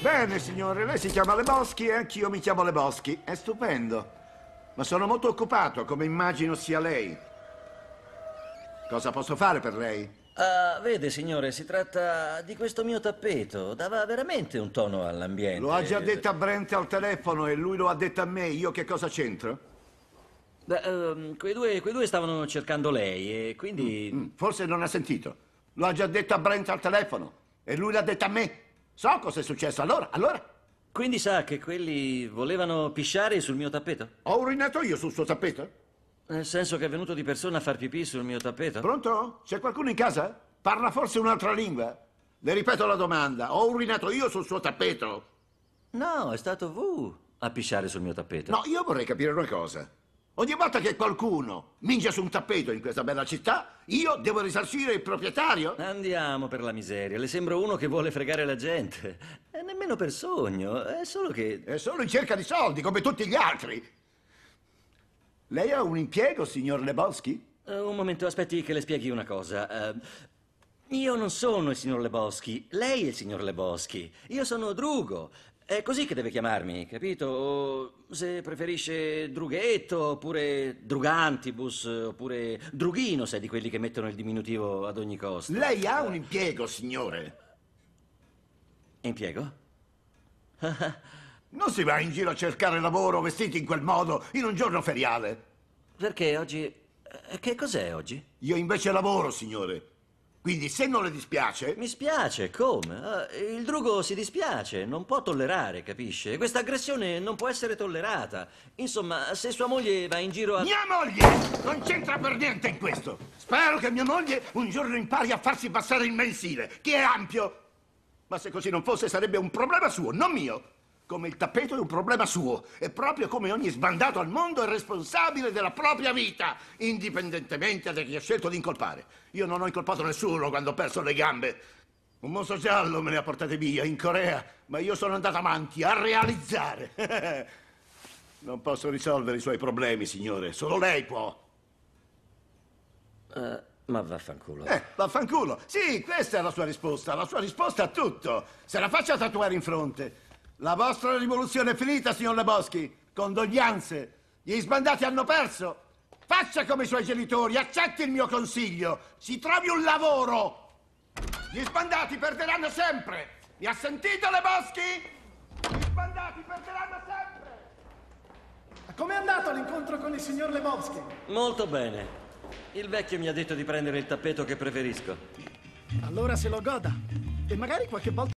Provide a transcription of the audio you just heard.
Bene, signore, lei si chiama Le Boschi e anch'io mi chiamo Le Boschi. È stupendo. Ma sono molto occupato, come immagino sia lei. Cosa posso fare per lei? Uh, vede, signore, si tratta di questo mio tappeto. Dava veramente un tono all'ambiente. Lo ha già detto a Brent al telefono e lui lo ha detto a me. Io che cosa c'entro? Beh, ehm, quei, due, quei due stavano cercando lei e quindi... Mm, mm, Forse non ha sentito. Lo ha già detto a Brent al telefono. E lui l'ha detta a me. So cosa è successo allora, allora. Quindi sa che quelli volevano pisciare sul mio tappeto? Ho urinato io sul suo tappeto? Nel senso che è venuto di persona a far pipì sul mio tappeto? Pronto? C'è qualcuno in casa? Parla forse un'altra lingua? Le ripeto la domanda. Ho urinato io sul suo tappeto? No, è stato V a pisciare sul mio tappeto. No, io vorrei capire una cosa. Ogni volta che qualcuno mingia su un tappeto in questa bella città, io devo risarcire il proprietario? Andiamo per la miseria. Le sembro uno che vuole fregare la gente. E eh, nemmeno per sogno, è solo che... È solo in cerca di soldi, come tutti gli altri. Lei ha un impiego, signor Lebowski? Uh, un momento, aspetti che le spieghi una cosa. Uh, io non sono il signor Lebowski, lei è il signor Lebowski. Io sono Drugo. È così che deve chiamarmi, capito? O se preferisce drughetto, oppure drugantibus, oppure drughino, se è di quelli che mettono il diminutivo ad ogni costo. Lei ha un impiego, signore. Impiego? non si va in giro a cercare lavoro vestiti in quel modo, in un giorno feriale. Perché oggi... Eh, che cos'è oggi? Io invece lavoro, signore. Quindi se non le dispiace... Mi spiace, come? Uh, il drugo si dispiace, non può tollerare, capisce? Questa aggressione non può essere tollerata. Insomma, se sua moglie va in giro a... Mia moglie! Non c'entra per niente in questo. Spero che mia moglie un giorno impari a farsi passare il mensile, che è ampio. Ma se così non fosse sarebbe un problema suo, non mio come il tappeto è un problema suo e proprio come ogni sbandato al mondo è responsabile della propria vita, indipendentemente da chi ha scelto di incolpare. Io non ho incolpato nessuno quando ho perso le gambe. Un mostro giallo me ne ha portate via in Corea, ma io sono andato avanti a realizzare. non posso risolvere i suoi problemi, signore, solo lei può. Uh. Ma vaffanculo. Eh, vaffanculo. Sì, questa è la sua risposta, la sua risposta a tutto. Se la faccia tatuare in fronte. La vostra rivoluzione è finita, signor Leboschi. Condoglianze. Gli sbandati hanno perso. Faccia come i suoi genitori, accetti il mio consiglio. Si trovi un lavoro. Gli sbandati perderanno sempre. Mi ha sentito, Leboschi? Gli sbandati perderanno sempre. Com'è andato l'incontro con il signor Leboschi? Molto bene. Il vecchio mi ha detto di prendere il tappeto che preferisco. Allora se lo goda. E magari qualche volta...